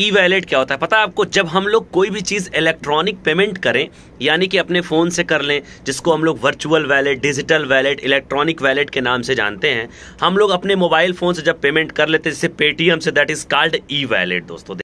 ई wallet क्या होता है पता है आपको जब हम लोग कोई भी चीज़ इलेक्ट्रॉनिक पेमेंट करें यानी कि अपने फ़ोन से कर लें जिसको हम लोग virtual wallet digital wallet electronic wallet के नाम से जानते हैं हम लोग अपने मोबाइल फ़ोन से जब पेमेंट कर लेते हैं जैसे पेटीएम से that is called e wallet दोस्तों